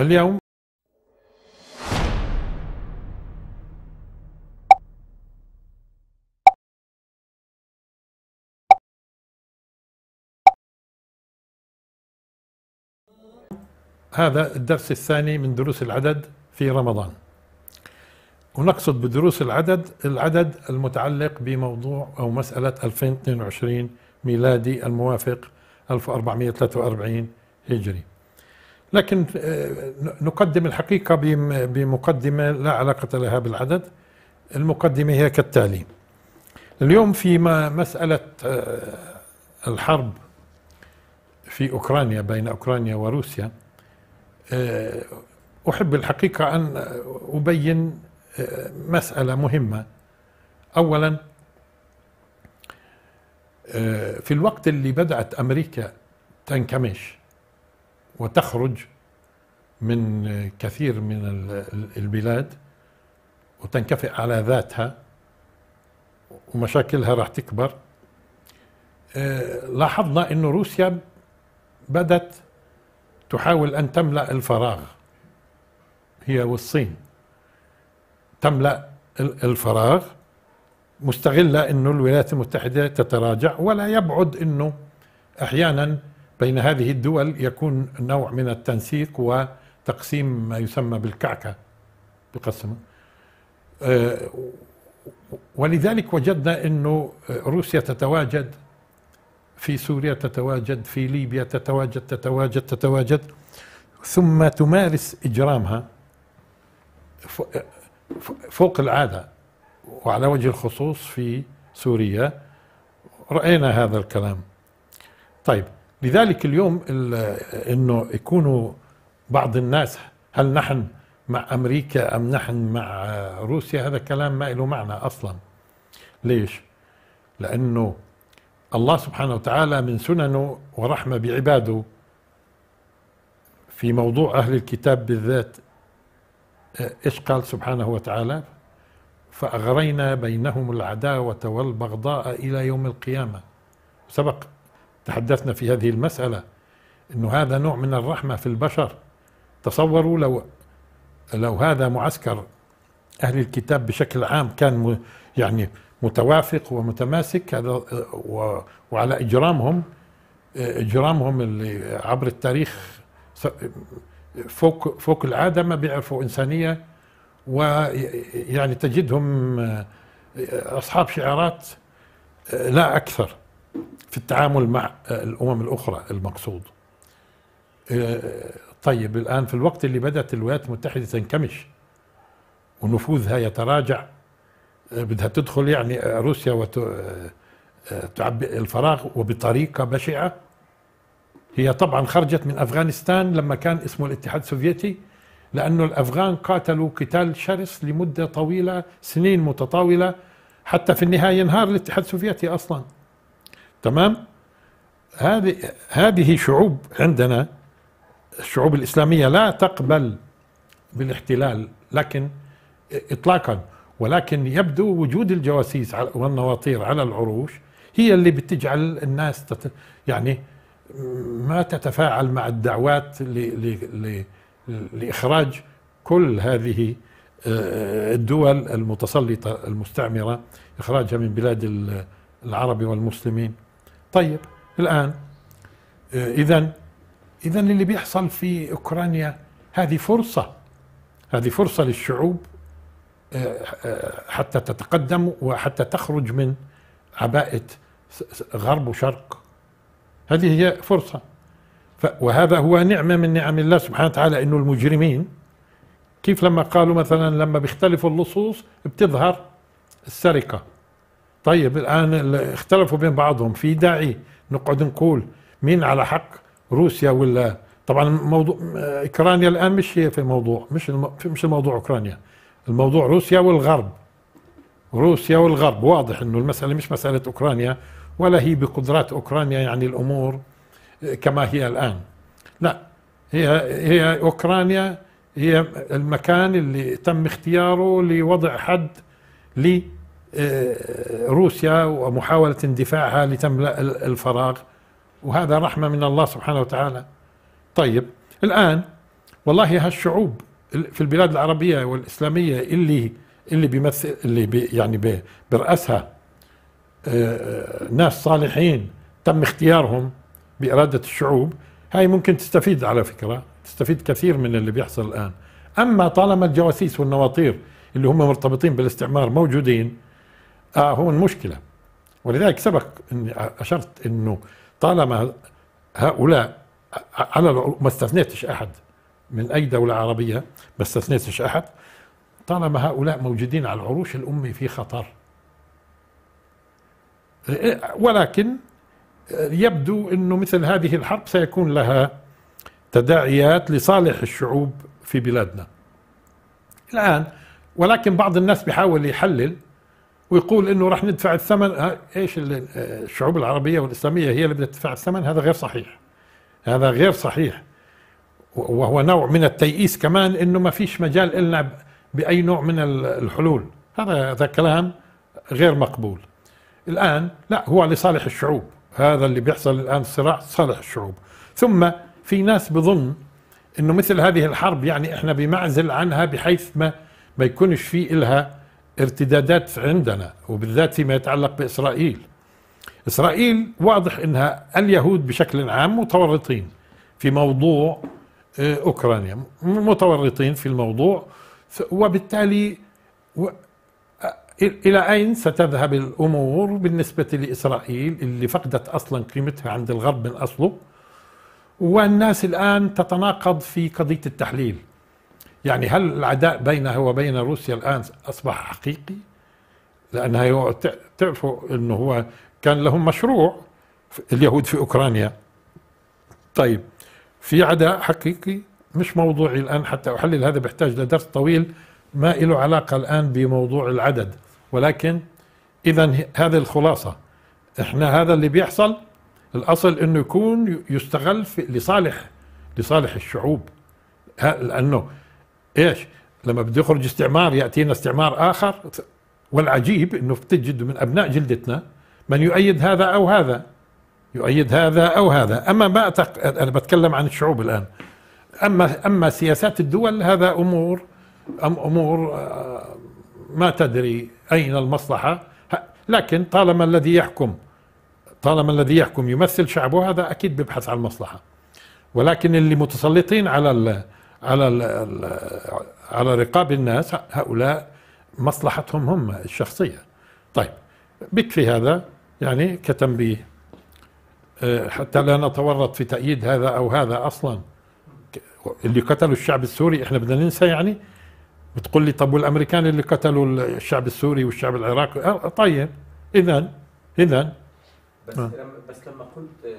اليوم هذا الدرس الثاني من دروس العدد في رمضان ونقصد بدروس العدد العدد المتعلق بموضوع أو مسألة 2022 ميلادي الموافق 1443 هجري لكن آه، نقدم الحقيقة بمقدمة لا علاقة لها بالعدد المقدمة هي كالتالي اليوم في مسألة آه، الحرب في أوكرانيا بين أوكرانيا وروسيا آه، أحب الحقيقة أن أبين مسألة مهمة أولا في الوقت اللي بدأت أمريكا تنكمش وتخرج من كثير من البلاد وتنكفئ على ذاتها ومشاكلها راح تكبر آه، لاحظنا أن روسيا بدأت تحاول أن تملأ الفراغ هي والصين تملأ الفراغ مستغلة أنه الولايات المتحدة تتراجع ولا يبعد أنه أحيانا بين هذه الدول يكون نوع من التنسيق وتقسيم ما يسمى بالكعكة بقسم آه، ولذلك وجدنا أنه روسيا تتواجد في سوريا تتواجد في ليبيا تتواجد تتواجد تتواجد ثم تمارس إجرامها فوق العادة وعلى وجه الخصوص في سوريا رأينا هذا الكلام طيب لذلك اليوم انه يكونوا بعض الناس هل نحن مع امريكا ام نحن مع روسيا هذا كلام ما له معنى اصلا ليش لانه الله سبحانه وتعالى من سننه ورحمه بعباده في موضوع اهل الكتاب بالذات آه، ايش قال سبحانه وتعالى فاغرينا بينهم العداوه والبغضاء الى يوم القيامه سبق تحدثنا في هذه المسألة أنه هذا نوع من الرحمة في البشر تصوروا لو لو هذا معسكر أهل الكتاب بشكل عام كان يعني متوافق ومتماسك هذا وعلى إجرامهم إجرامهم اللي عبر التاريخ فوق فوق العادة ما بيعرفوا إنسانية ويعني تجدهم أصحاب شعارات لا أكثر في التعامل مع آه، الامم الاخرى المقصود آه، طيب الان في الوقت اللي بدات الولايات المتحده تنكمش ونفوذها يتراجع آه، بدها تدخل يعني روسيا وتعبئ الفراغ وبطريقه بشعه هي طبعا خرجت من افغانستان لما كان اسمه الاتحاد السوفيتي لانه الافغان قاتلوا قتال شرس لمده طويله سنين متطاوله حتى في النهايه انهار الاتحاد السوفيتي اصلا تمام هذه هذه شعوب عندنا الشعوب الإسلامية لا تقبل بالاحتلال لكن إطلاقا ولكن يبدو وجود الجواسيس والنواطير على العروش هي اللي بتجعل الناس تت يعني ما تتفاعل مع الدعوات ل... ل... ل... لإخراج كل هذه آه، الدول المتسلطة المستعمرة إخراجها من بلاد العرب والمسلمين طيب الآن إذا آه، إذا اللي بيحصل في أوكرانيا هذه فرصة هذه فرصة للشعوب آه، آه، حتى تتقدم وحتى تخرج من عباءة غرب وشرق هذه هي فرصة وهذا هو نعمة من نعم الله سبحانه وتعالى أنه المجرمين كيف لما قالوا مثلا لما بيختلفوا اللصوص بتظهر السرقة طيب الآن اختلفوا بين بعضهم في داعي نقعد نقول مين على حق روسيا ولا طبعا موضوع اوكرانيا الان مش هي في موضوع مش مش الموضوع اوكرانيا الموضوع روسيا والغرب روسيا والغرب واضح انه المساله مش مساله اوكرانيا ولا هي بقدرات اوكرانيا يعني الامور آه، كما هي الان لا هي هي اوكرانيا هي المكان اللي تم اختياره لوضع حد لي آه، روسيا ومحاولة اندفاعها لتملأ الفراغ وهذا رحمة من الله سبحانه وتعالى طيب الآن والله هالشعوب في البلاد العربية والإسلامية اللي اللي بيمثل اللي بي يعني برأسها آه، آه، ناس صالحين تم اختيارهم بإرادة الشعوب هاي ممكن تستفيد على فكرة تستفيد كثير من اللي بيحصل الآن أما طالما الجواسيس والنواطير اللي هم مرتبطين بالاستعمار موجودين آه هو المشكلة ولذلك سبق أني أشرت أنه طالما هؤلاء على ما استثنيتش أحد من أي دولة عربية ما استثنيتش أحد طالما هؤلاء موجودين على العروش الأمي في خطر ولكن يبدو أنه مثل هذه الحرب سيكون لها تداعيات لصالح الشعوب في بلادنا الآن ولكن بعض الناس بيحاول يحلل ويقول انه راح ندفع الثمن ايش الشعوب العربيه والاسلاميه هي اللي بدها تدفع الثمن هذا غير صحيح هذا غير صحيح وهو نوع من التيئيس كمان انه ما فيش مجال لنا باي نوع من الحلول هذا هذا كلام غير مقبول الان لا هو لصالح الشعوب هذا اللي بيحصل الان صراع صالح الشعوب ثم في ناس بظن انه مثل هذه الحرب يعني احنا بمعزل عنها بحيث ما ما يكونش في إلها ارتدادات عندنا وبالذات فيما يتعلق بإسرائيل إسرائيل واضح أنها اليهود بشكل عام متورطين في موضوع آه، أوكرانيا متورطين في الموضوع وبالتالي آه، إلى أين ستذهب الأمور بالنسبة لإسرائيل اللي فقدت أصلا قيمتها عند الغرب من أصله والناس الآن تتناقض في قضية التحليل يعني هل العداء بينها وبين روسيا الآن أصبح حقيقي لأنها تعرفوا أنه هو كان لهم مشروع اليهود في أوكرانيا طيب في عداء حقيقي مش موضوعي الآن حتى أحلل هذا بحتاج لدرس طويل ما له علاقة الآن بموضوع العدد ولكن إذا هذه الخلاصة إحنا هذا اللي بيحصل الأصل أنه يكون يستغل في لصالح لصالح الشعوب لأنه ايش؟ لما بده يخرج استعمار ياتينا استعمار اخر والعجيب انه بتجد من ابناء جلدتنا من يؤيد هذا او هذا يؤيد هذا او هذا، اما ما أتق... انا بتكلم عن الشعوب الان اما اما سياسات الدول هذا امور أم امور آه، ما تدري اين المصلحه لكن طالما الذي يحكم طالما الذي يحكم يمثل شعبه هذا اكيد بيبحث عن المصلحه ولكن اللي متسلطين على على على رقاب الناس هؤلاء مصلحتهم هم الشخصيه طيب بكفي هذا يعني كتنبيه آه، حتى لا نتورط في تأييد هذا أو هذا أصلا اللي قتلوا الشعب السوري إحنا بدنا ننسى يعني بتقول لي طب والأمريكان اللي قتلوا الشعب السوري والشعب العراقي آه، طيب إذا إذا بس, آه. بس لما قلت